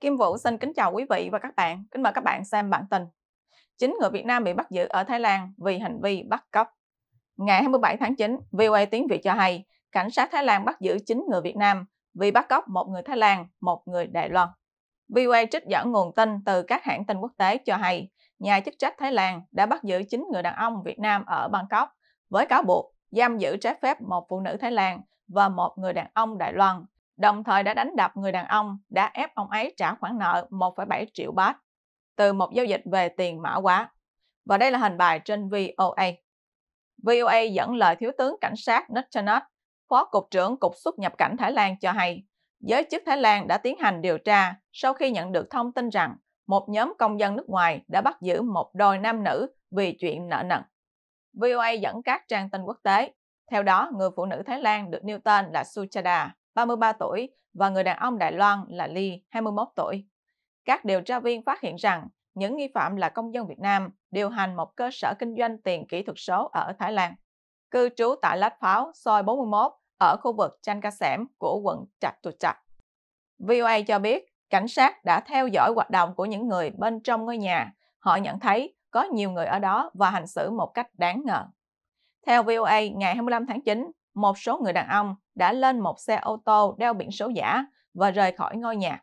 Kim Vũ xin kính chào quý vị và các bạn. Kính mời các bạn xem bản tin. 9 người Việt Nam bị bắt giữ ở Thái Lan vì hành vi bắt cóc. Ngày 27 tháng 9, VOA tiếng Việt cho hay, cảnh sát Thái Lan bắt giữ 9 người Việt Nam vì bắt cóc một người Thái Lan, một người Đài Loan. VOA trích dẫn nguồn tin từ các hãng tin quốc tế cho hay, nhà chức trách Thái Lan đã bắt giữ 9 người đàn ông Việt Nam ở Bangkok với cáo buộc giam giữ trái phép một phụ nữ Thái Lan và một người đàn ông Đài Loan đồng thời đã đánh đập người đàn ông, đã ép ông ấy trả khoản nợ 1,7 triệu baht từ một giao dịch về tiền mã hóa. Và đây là hình bài trên VOA. VOA dẫn lời Thiếu tướng Cảnh sát Nutchanot, Phó Cục trưởng Cục xuất nhập cảnh Thái Lan cho hay, giới chức Thái Lan đã tiến hành điều tra sau khi nhận được thông tin rằng một nhóm công dân nước ngoài đã bắt giữ một đôi nam nữ vì chuyện nợ nần. VOA dẫn các trang tin quốc tế. Theo đó, người phụ nữ Thái Lan được nêu tên là Suchada 33 tuổi, và người đàn ông Đài Loan là Li 21 tuổi. Các điều tra viên phát hiện rằng những nghi phạm là công dân Việt Nam điều hành một cơ sở kinh doanh tiền kỹ thuật số ở Thái Lan. Cư trú tại Lát Pháo, soi 41, ở khu vực Chanh Ca Sẻm của quận Trạch Tuột Trạch. VOA cho biết, cảnh sát đã theo dõi hoạt động của những người bên trong ngôi nhà. Họ nhận thấy có nhiều người ở đó và hành xử một cách đáng ngờ. Theo VOA, ngày 25 tháng 9, một số người đàn ông đã lên một xe ô tô đeo biển số giả và rời khỏi ngôi nhà.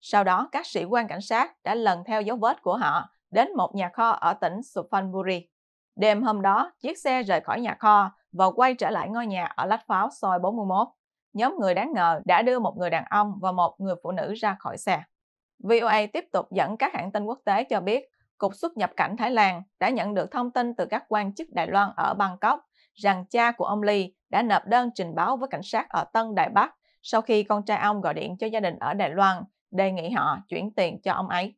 Sau đó, các sĩ quan cảnh sát đã lần theo dấu vết của họ đến một nhà kho ở tỉnh Sufanburi. Đêm hôm đó, chiếc xe rời khỏi nhà kho và quay trở lại ngôi nhà ở lách pháo soi 41. Nhóm người đáng ngờ đã đưa một người đàn ông và một người phụ nữ ra khỏi xe. VOA tiếp tục dẫn các hãng tin quốc tế cho biết, Cục xuất nhập cảnh Thái Lan đã nhận được thông tin từ các quan chức Đài Loan ở Bangkok rằng cha của ông Lee đã nộp đơn trình báo với cảnh sát ở Tân Đại Bắc sau khi con trai ông gọi điện cho gia đình ở Đài Loan đề nghị họ chuyển tiền cho ông ấy.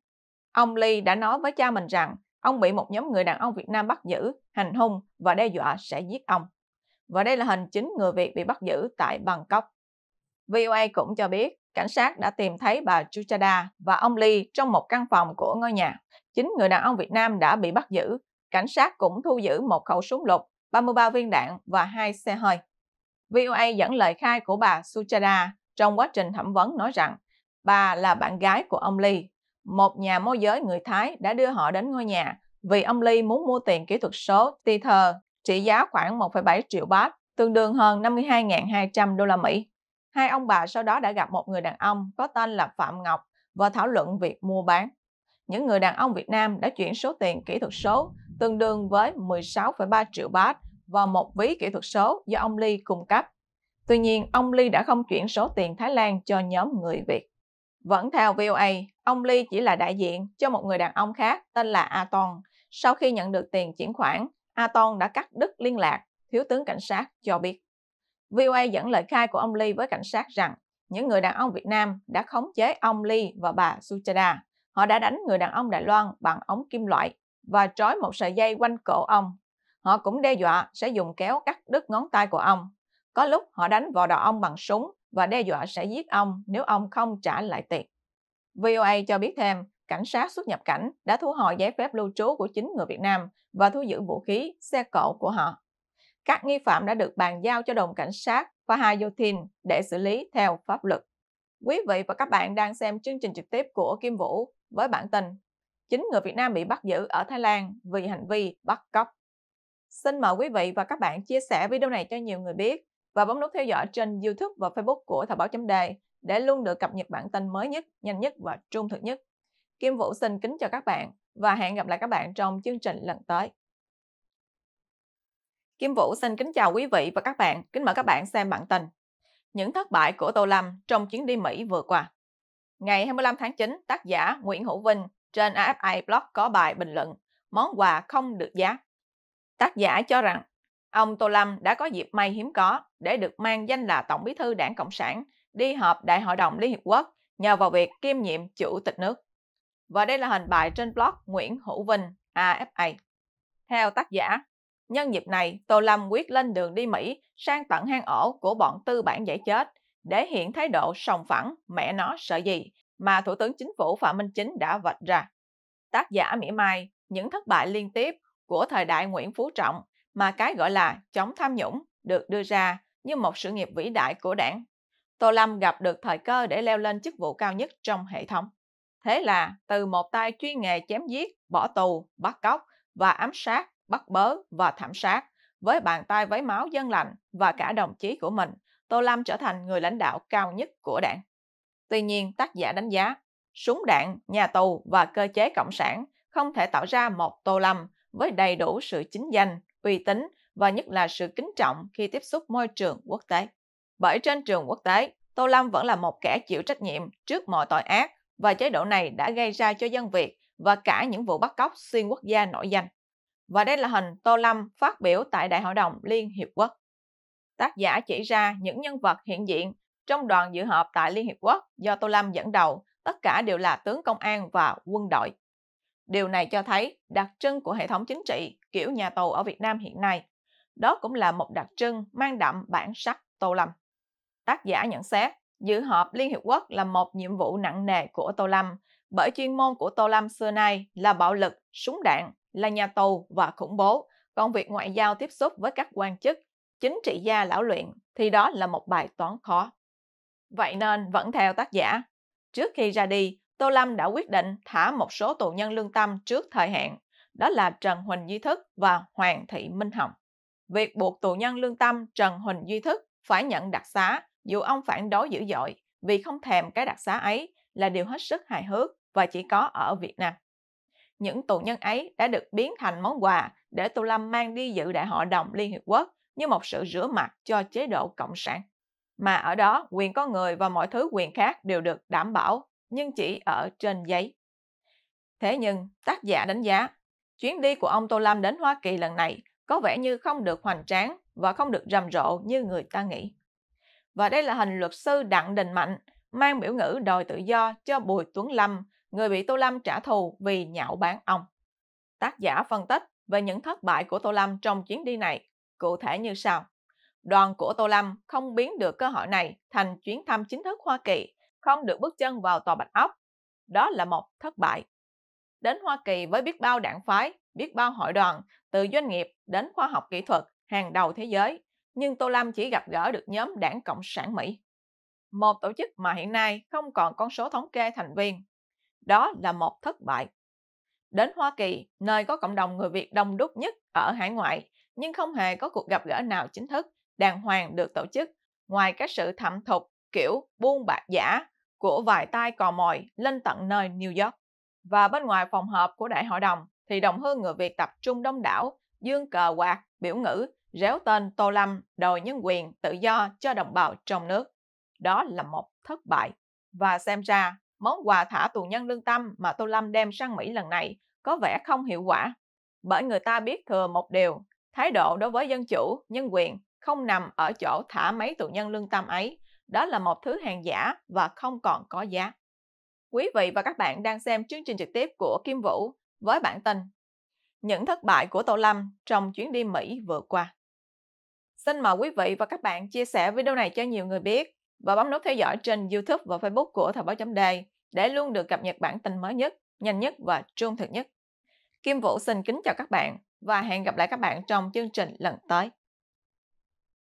Ông Lee đã nói với cha mình rằng ông bị một nhóm người đàn ông Việt Nam bắt giữ, hành hung và đe dọa sẽ giết ông. Và đây là hình chính người Việt bị bắt giữ tại Bangkok. VOA cũng cho biết cảnh sát đã tìm thấy bà Chuchada và ông Lee trong một căn phòng của ngôi nhà. Chính người đàn ông Việt Nam đã bị bắt giữ. Cảnh sát cũng thu giữ một khẩu súng lục 33 viên đạn và 2 xe hơi. VOA dẫn lời khai của bà Suchada trong quá trình thẩm vấn nói rằng bà là bạn gái của ông Lee, một nhà môi giới người Thái đã đưa họ đến ngôi nhà vì ông Lee muốn mua tiền kỹ thuật số Tether trị giá khoảng 1,7 triệu baht, tương đương hơn 52.200 đô la Mỹ. Hai ông bà sau đó đã gặp một người đàn ông có tên là Phạm Ngọc và thảo luận việc mua bán. Những người đàn ông Việt Nam đã chuyển số tiền kỹ thuật số tương đương với 16,3 triệu baht và một ví kỹ thuật số do ông Lee cung cấp. Tuy nhiên, ông Lee đã không chuyển số tiền Thái Lan cho nhóm người Việt. Vẫn theo VOA, ông Lee chỉ là đại diện cho một người đàn ông khác tên là Aton. Sau khi nhận được tiền chuyển khoản, Aton đã cắt đứt liên lạc, thiếu tướng cảnh sát cho biết. VOA dẫn lời khai của ông Lee với cảnh sát rằng những người đàn ông Việt Nam đã khống chế ông Lee và bà Suchada. Họ đã đánh người đàn ông Đài Loan bằng ống kim loại và trói một sợi dây quanh cổ ông. Họ cũng đe dọa sẽ dùng kéo cắt đứt ngón tay của ông. Có lúc họ đánh vào đầu ông bằng súng và đe dọa sẽ giết ông nếu ông không trả lại tiền. VOA cho biết thêm, cảnh sát xuất nhập cảnh đã thu hồi giấy phép lưu trú của chính người Việt Nam và thu giữ vũ khí, xe cộ của họ. Các nghi phạm đã được bàn giao cho đồn cảnh sát Fahayotin để xử lý theo pháp luật. Quý vị và các bạn đang xem chương trình trực tiếp của Kim Vũ với bản tin 9 người Việt Nam bị bắt giữ ở Thái Lan vì hành vi bắt cóc. Xin mời quý vị và các bạn chia sẻ video này cho nhiều người biết và bấm nút theo dõi trên YouTube và Facebook của Thời báo chấm đề để luôn được cập nhật bản tin mới nhất, nhanh nhất và trung thực nhất. Kim Vũ xin kính chào các bạn và hẹn gặp lại các bạn trong chương trình lần tới. Kim Vũ xin kính chào quý vị và các bạn, kính mời các bạn xem bản tin. Những thất bại của Tô Lâm trong chuyến đi Mỹ vừa qua. Ngày 25 tháng 9, tác giả Nguyễn Hữu Vinh trên AFI Blog có bài bình luận Món quà không được giá. Tác giả cho rằng ông Tô Lâm đã có dịp may hiếm có để được mang danh là Tổng bí thư đảng Cộng sản đi họp Đại hội đồng Liên Hiệp Quốc nhờ vào việc kiêm nhiệm chủ tịch nước. Và đây là hình bài trên blog Nguyễn Hữu Vinh, AFA. Theo tác giả, nhân dịp này Tô Lâm quyết lên đường đi Mỹ sang tận hang ổ của bọn tư bản giải chết để hiện thái độ sòng phẳng mẹ nó sợ gì mà Thủ tướng Chính phủ Phạm Minh Chính đã vạch ra. Tác giả mỉa mai những thất bại liên tiếp của thời đại Nguyễn Phú Trọng mà cái gọi là chống tham nhũng được đưa ra như một sự nghiệp vĩ đại của đảng. Tô Lâm gặp được thời cơ để leo lên chức vụ cao nhất trong hệ thống. Thế là từ một tay chuyên nghề chém giết, bỏ tù, bắt cóc và ám sát, bắt bớ và thảm sát, với bàn tay với máu dân lành và cả đồng chí của mình, Tô Lâm trở thành người lãnh đạo cao nhất của đảng. Tuy nhiên, tác giả đánh giá, súng đạn, nhà tù và cơ chế cộng sản không thể tạo ra một tô lâm với đầy đủ sự chính danh, uy tín và nhất là sự kính trọng khi tiếp xúc môi trường quốc tế. Bởi trên trường quốc tế, Tô Lâm vẫn là một kẻ chịu trách nhiệm trước mọi tội ác và chế độ này đã gây ra cho dân Việt và cả những vụ bắt cóc xuyên quốc gia nổi danh. Và đây là hình Tô Lâm phát biểu tại Đại hội đồng Liên Hiệp Quốc. Tác giả chỉ ra những nhân vật hiện diện trong đoàn dự họp tại Liên Hiệp Quốc do Tô Lâm dẫn đầu, tất cả đều là tướng công an và quân đội. Điều này cho thấy đặc trưng của hệ thống chính trị kiểu nhà tù ở Việt Nam hiện nay. Đó cũng là một đặc trưng mang đậm bản sắc Tô Lâm. Tác giả nhận xét, dự họp Liên Hiệp Quốc là một nhiệm vụ nặng nề của Tô Lâm, bởi chuyên môn của Tô Lâm xưa nay là bạo lực, súng đạn, là nhà tù và khủng bố, còn việc ngoại giao tiếp xúc với các quan chức, chính trị gia lão luyện thì đó là một bài toán khó. Vậy nên vẫn theo tác giả, trước khi ra đi, Tô Lâm đã quyết định thả một số tù nhân lương tâm trước thời hạn, đó là Trần Huỳnh Duy Thức và Hoàng Thị Minh Hồng. Việc buộc tù nhân lương tâm Trần Huỳnh Duy Thức phải nhận đặc xá dù ông phản đối dữ dội vì không thèm cái đặc xá ấy là điều hết sức hài hước và chỉ có ở Việt Nam. Những tù nhân ấy đã được biến thành món quà để Tô Lâm mang đi dự đại hội đồng Liên Hiệp Quốc như một sự rửa mặt cho chế độ Cộng sản mà ở đó quyền con người và mọi thứ quyền khác đều được đảm bảo, nhưng chỉ ở trên giấy. Thế nhưng, tác giả đánh giá, chuyến đi của ông Tô Lâm đến Hoa Kỳ lần này có vẻ như không được hoành tráng và không được rầm rộ như người ta nghĩ. Và đây là hình luật sư Đặng Đình Mạnh mang biểu ngữ đòi tự do cho Bùi Tuấn Lâm, người bị Tô Lâm trả thù vì nhạo bán ông. Tác giả phân tích về những thất bại của Tô Lâm trong chuyến đi này, cụ thể như sau đoàn của Tô Lâm không biến được cơ hội này thành chuyến thăm chính thức Hoa Kỳ, không được bước chân vào tòa Bạch Ốc. Đó là một thất bại. Đến Hoa Kỳ với biết bao đảng phái, biết bao hội đoàn, từ doanh nghiệp đến khoa học kỹ thuật hàng đầu thế giới, nhưng Tô Lâm chỉ gặp gỡ được nhóm đảng Cộng sản Mỹ. Một tổ chức mà hiện nay không còn con số thống kê thành viên. Đó là một thất bại. Đến Hoa Kỳ, nơi có cộng đồng người Việt đông đúc nhất ở hải ngoại, nhưng không hề có cuộc gặp gỡ nào chính thức đàng hoàng được tổ chức, ngoài các sự thẩm thục kiểu buôn bạc giả của vài tay cò mồi lên tận nơi New York. Và bên ngoài phòng họp của đại hội đồng thì đồng hương người Việt tập trung đông đảo, dương cờ quạt, biểu ngữ, réo tên Tô Lâm đòi nhân quyền tự do cho đồng bào trong nước. Đó là một thất bại. Và xem ra, món quà thả tù nhân lương tâm mà Tô Lâm đem sang Mỹ lần này có vẻ không hiệu quả. Bởi người ta biết thừa một điều, thái độ đối với dân chủ, nhân quyền không nằm ở chỗ thả mấy tù nhân lương tâm ấy. Đó là một thứ hàng giả và không còn có giá. Quý vị và các bạn đang xem chương trình trực tiếp của Kim Vũ với bản tin Những thất bại của Tô Lâm trong chuyến đi Mỹ vừa qua. Xin mời quý vị và các bạn chia sẻ video này cho nhiều người biết và bấm nút theo dõi trên YouTube và Facebook của Thời báo chấm đề để luôn được cập nhật bản tin mới nhất, nhanh nhất và trung thực nhất. Kim Vũ xin kính chào các bạn và hẹn gặp lại các bạn trong chương trình lần tới.